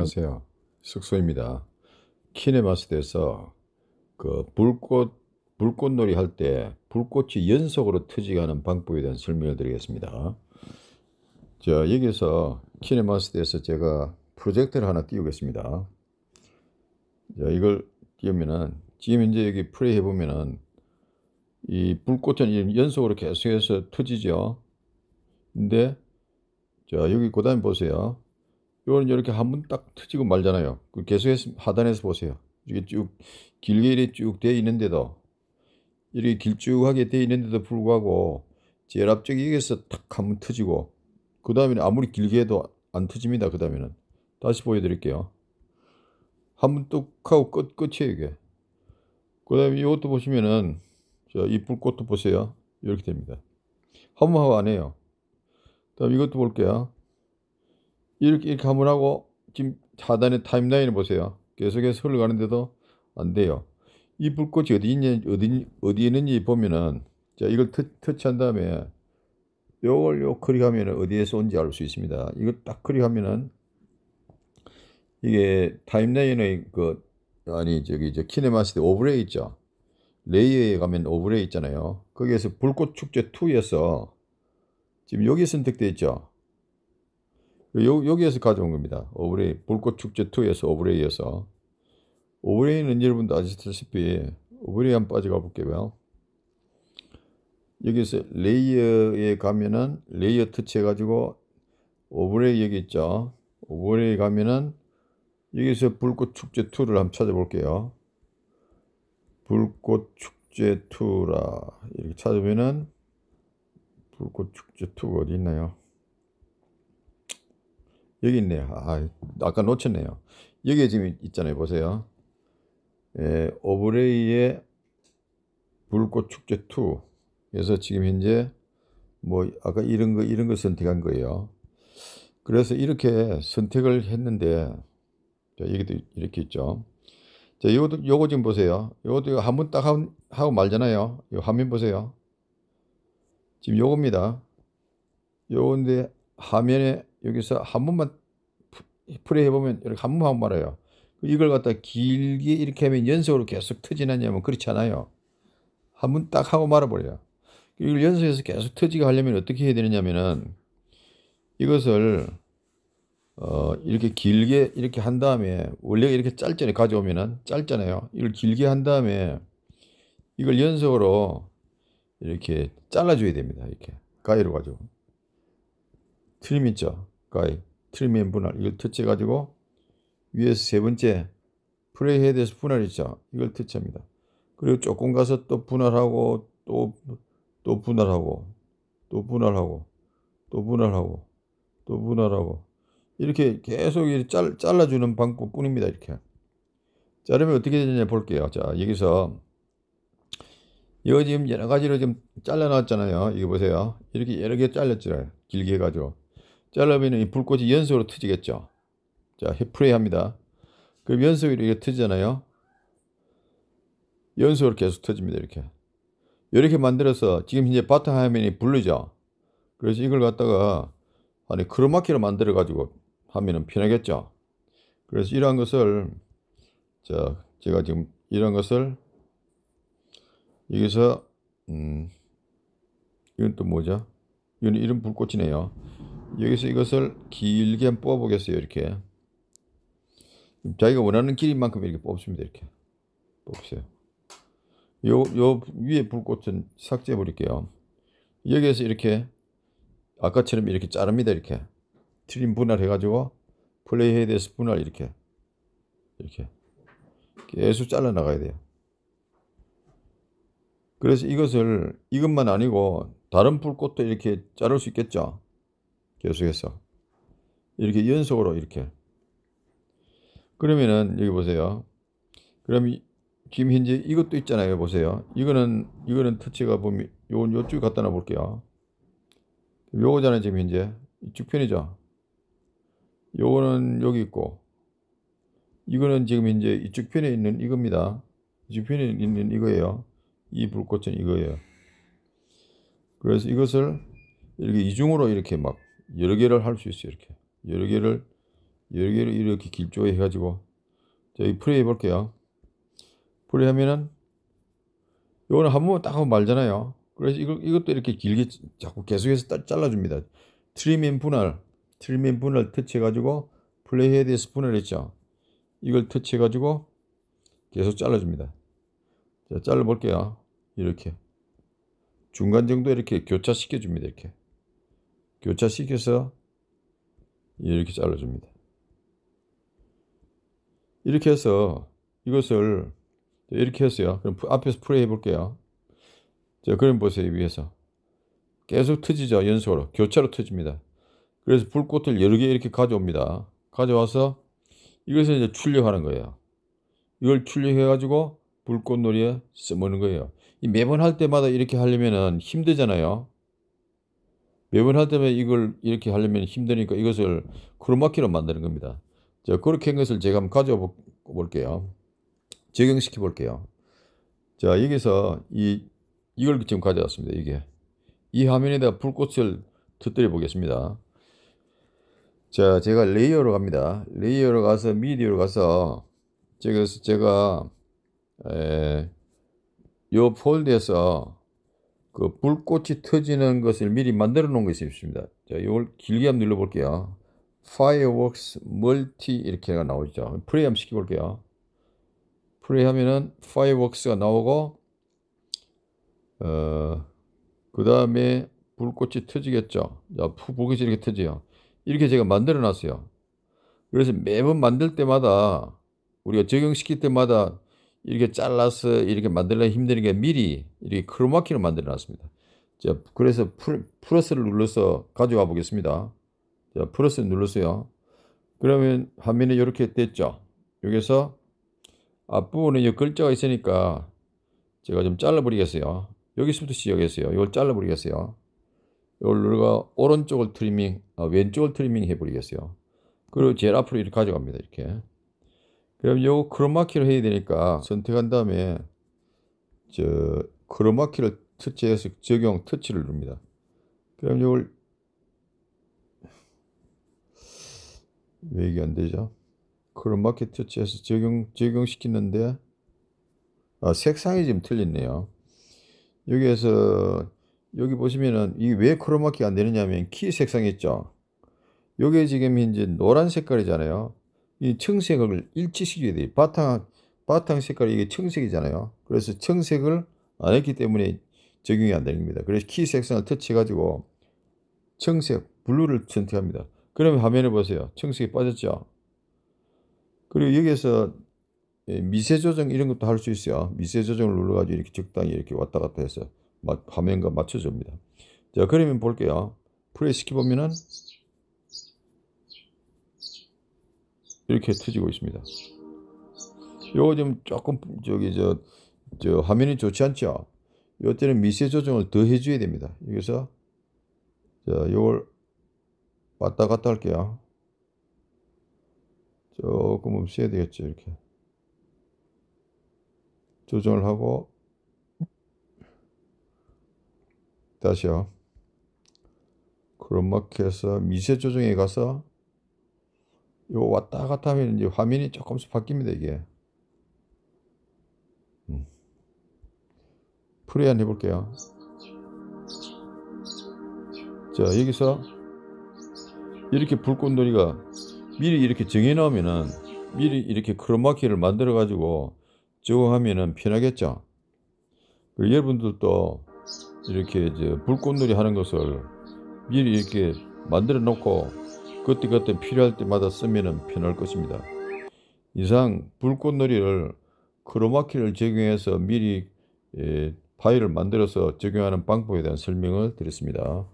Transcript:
안녕하세요. 숙소입니다. 키네마스에서 그 불꽃 불꽃놀이 할 때 불꽃이 연속으로 터지가는 방법에 대한 설명을 드리겠습니다. 자, 여기서 키네마스에서 제가 프로젝터를 하나 띄우겠습니다. 자, 이걸 띄우면은 지금 이제 여기 플레이 해 보면은 이 불꽃은 연속으로 계속해서 터지죠. 근데 자, 여기 그다음 보세요. 이거는 이렇게 한 번 딱 터지고 말잖아요. 그 계속해서 하단에서 보세요. 이게 쭉 길게 이렇게 쭉 되어 있는데도 이렇게 길쭉하게 되어 있는데도 불구하고 제일 앞쪽에 여기서 탁한번 터지고 그 다음에는 아무리 길게 해도 안 터집니다. 그 다음에는 다시 보여드릴게요. 한 번뚝 하고 끝, 끝이에요 이게. 그 다음에 이것도 보시면은 저이 불꽃도 보세요. 이렇게 됩니다. 한 번 하고 안 해요. 그 다음 이것도 볼게요. 이렇게, 가렇 하고 지금 하단의 타임라인을 보세요. 계속해서 흘러가는데도 안 돼요. 이 불꽃이 어디 있냐, 어디, 어디 있는지 보면은 자, 이걸 터, 터치한 다음에 요걸 요 클릭하면 어디에서 온지 알 수 있습니다. 이거 딱 클릭하면은 이게 타임라인의 그 아니 저기 저 키네마스의 오브레 이 있죠. 레이어에 가면 오브레 이 있잖아요. 거기에서 불꽃 축제 2에서 지금 여기 선택되어 있죠. 요, 여기에서 가져온 겁니다. 오브레이, 불꽃축제2에서 오브레이 에서 오브레이는 여러분도 아시다시피, 오브레이 한번 빠져가 볼게요. 여기서 레이어에 가면은, 레이어 터치해가지고, 오브레이 여기 있죠. 오브레이 가면은, 여기서 불꽃축제2를 한번 찾아볼게요. 불꽃축제2라, 이렇게 찾으면은, 불꽃축제2가 어디 있나요? 여기 있네요. 아, 아까 놓쳤네요. 여기에 지금 있잖아요. 보세요. 에, 예, 오브레이의 불꽃 축제 2그래서 지금 현재 뭐 아까 이런 거 이런 거 선택한 거예요. 그래서 이렇게 선택을 했는데 자, 여기도 이렇게 있죠. 자, 요거도 요거 지금 보세요. 요것도 한 번 딱 하고 말잖아요. 요 화면 보세요. 지금 요겁니다. 요건데 화면에 여기서 한 번만 풀이 해보면 이렇게 한 번만 말아요. 이걸 갖다 길게 이렇게 하면 연속으로 계속 터지느냐면 그렇지 않아요. 한 번 딱 하고 말아버려요. 이걸 연속해서 계속 터지게 하려면 어떻게 해야 되느냐면은 이것을 어 이렇게 길게 이렇게 한 다음에 원래 이렇게 짧잖아요. 가져오면은 짧잖아요. 이걸 길게 한 다음에 이걸 연속으로 이렇게 잘라줘야 됩니다. 이렇게 가위로 가지고. 틀림있죠. 가의틀림민 그러니까 분할 이걸 터치해가지고 위에서 세 번째 프레이헤드에서 분할이죠 이걸 터치합니다. 그리고 조금 가서 또 분할하고 또 또 분할하고 또 분할하고 또 분할하고 또 분할하고 이렇게 계속 잘, 잘라주는 방법뿐입니다. 이렇게 자르면 어떻게 되냐 느 볼게요. 자 여기서 이거 지금 여러 가지로 좀 잘라놨잖아요. 이거 보세요. 이렇게 여러 개 잘렸잖아요. 길게 해가지고. 잘라비는 이 불꽃이 연속으로 터지겠죠. 자, 프레이 합니다. 그럼 연속으로 이게 터지잖아요. 연속으로 계속 터집니다. 이렇게. 이렇게 만들어서 지금 현재 바탕 화면이 블루죠. 그래서 이걸 갖다가 아니 크로마키로 만들어 가지고 하면은 편하겠죠. 그래서 이러한 것을 자, 제가 지금 이런 것을 여기서 음 이건 또 뭐죠? 이건 이런 불꽃이네요. 여기서 이것을 길게 뽑아보겠어요. 이렇게. 자기가 원하는 길인 만큼 이렇게 뽑습니다. 이렇게. 뽑으세요. 요, 요 위에 불꽃은 삭제해 버릴게요. 여기에서 이렇게 아까처럼 이렇게 자릅니다. 이렇게. 트림 분할해가지고 플레이헤드에서 분할 이렇게. 이렇게. 계속 잘라나가야 돼요. 그래서 이것을 이것만 아니고 다른 불꽃도 이렇게 자를 수 있겠죠. 계속해서 이렇게 연속으로 이렇게 그러면은 여기 보세요. 그럼 김 현재 이것도 있잖아요. 보세요. 이거는 이거는 터치가 보면 뭐 요건 요쪽 에 갖다 놔 볼게요. 요거잖아요. 지금 현재 이쪽 편이죠. 요거는 여기 있고 이거는 지금 현재 이쪽 편에 있는 이겁니다. 이쪽 편에 있는 이거예요. 이 불꽃은 이거예요. 그래서 이것을 이렇게 이중으로 이렇게 막 여러 개를 할 수 있어요. 이렇게. 여러 개를, 여러 개를 이렇게 길조에 해가지고. 자, 이플레이 해볼게요. 플레이 하면은, 요거는 한 번만 딱 하고 말잖아요. 그래서 이거, 이것도 이렇게 길게 자꾸 계속해서 따, 잘라줍니다. 트리인 분할, 트리인 분할 터치해가지고 플레이 헤드에 스푼을 했죠 이걸 터치해가지고 계속 잘라줍니다. 자, 잘라볼게요. 이렇게. 중간 정도 이렇게 교차시켜줍니다. 이렇게. 교차시켜서 이렇게 잘라줍니다. 이렇게 해서 이것을 이렇게 해서요 그럼 앞에서 풀레이 해볼게요. 자, 그럼 보세요. 위에서. 계속 터지죠. 연속으로. 교차로 터집니다. 그래서 불꽃을 여러 개 이렇게 가져옵니다. 가져와서 이것을 이제 출력하는 거예요. 이걸 출력해가지고 불꽃놀이에 써먹는 거예요. 이 매번 할 때마다 이렇게 하려면 힘들잖아요. 매번 하다면 이걸 이렇게 하려면 힘드니까 이것을 크로마키로 만드는 겁니다. 자, 그렇게 한 것을 제가 한번 가져와 볼게요. 적용시켜 볼게요. 자, 여기서 이, 이걸 지금 가져왔습니다. 이게. 이 화면에다 불꽃을 터뜨려 보겠습니다. 자, 제가 레이어로 갑니다. 레이어로 가서 미디어로 가서 제가, 제가, 에, 요 폴드에서 그 불꽃이 터지는 것을 미리 만들어 놓은 것이 있습니다. 자, 이걸 길게 한번 눌러볼게요. Fireworks Multi 이렇게가 나오죠. 프레이 한번 시켜볼게요. 프레이 하면은 Fireworks가 나오고 어, 그 다음에 불꽃이 터지겠죠. 자, 불꽃이 이렇게 터지요. 이렇게 제가 만들어 놨어요. 그래서 매번 만들 때마다 우리가 적용시킬 때마다 이렇게 잘라서 이렇게 만들려 힘드게 미리 이렇게 크로마키로 만들어 놨습니다. 자, 그래서 플러스를 눌러서 가져와 보겠습니다. 자, 플러스 눌러서요 그러면 화면이 이렇게 됐죠. 여기서 앞부분에 이 글자가 있으니까 제가 좀 잘라버리겠어요. 여기서부터 시작했어요. 이걸 잘라버리겠어요. 이걸 누가 오른쪽을 트리밍, 아, 왼쪽을 트리밍 해버리겠어요. 그리고 제일 앞으로 이렇게 가져갑니다. 이렇게. 그럼 요 크로마키로 해야 되니까 선택한 다음에 저 크로마키를 터치해서 적용 터치를 누릅니다 그럼 요걸 왜 이게 안 되죠? 크로마키 터치해서 적용 적용시키는데 아, 색상이 지금 틀렸네요. 여기에서 여기 보시면은 이게 왜 크로마키가 안 되느냐면 하키 색상 있죠. 요게 지금 이제 노란 색깔이잖아요. 이 청색을 일치시켜야 돼요. 바탕, 바탕 색깔이 이게 청색이잖아요. 그래서 청색을 안 했기 때문에 적용이 안 되는 겁니다. 그래서 키색상을 터치해가지고 청색, 블루를 선택합니다. 그러면 화면을 보세요. 청색이 빠졌죠. 그리고 여기에서 미세 조정 이런 것도 할 수 있어요. 미세 조정을 눌러가지고 이렇게 적당히 이렇게 왔다 갔다 해서 화면과 맞춰줍니다. 자, 그러면 볼게요. 플레이 시키보면은 이렇게 터지고 있습니다. 요거 지 조금 저기 저, 저 화면이 좋지 않죠? 요때는 미세 조정을 더 해줘야 됩니다. 여기서 자, 요걸 왔다 갔다 할게요. 조금 없애야 되겠죠, 이렇게. 조정을 하고 다시요. 크롬마켓에서 미세 조정에 가서 요 왔다 갔다 하면 이제 화면이 조금씩 바뀝니다 이게 음. 프리한 해볼게요 자 여기서 이렇게 불꽃놀이가 미리 이렇게 정해 놓으면은 미리 이렇게 크로마키를 만들어 가지고 적응하면은 편하겠죠 그리고 여러분들도 이렇게 이제 불꽃놀이 하는 것을 미리 이렇게 만들어 놓고 그때그때 필요할 때마다 쓰면 편할 것입니다. 이상 불꽃놀이를 크로마키를 적용해서 미리 파일을 만들어서 적용하는 방법에 대한 설명을 드렸습니다.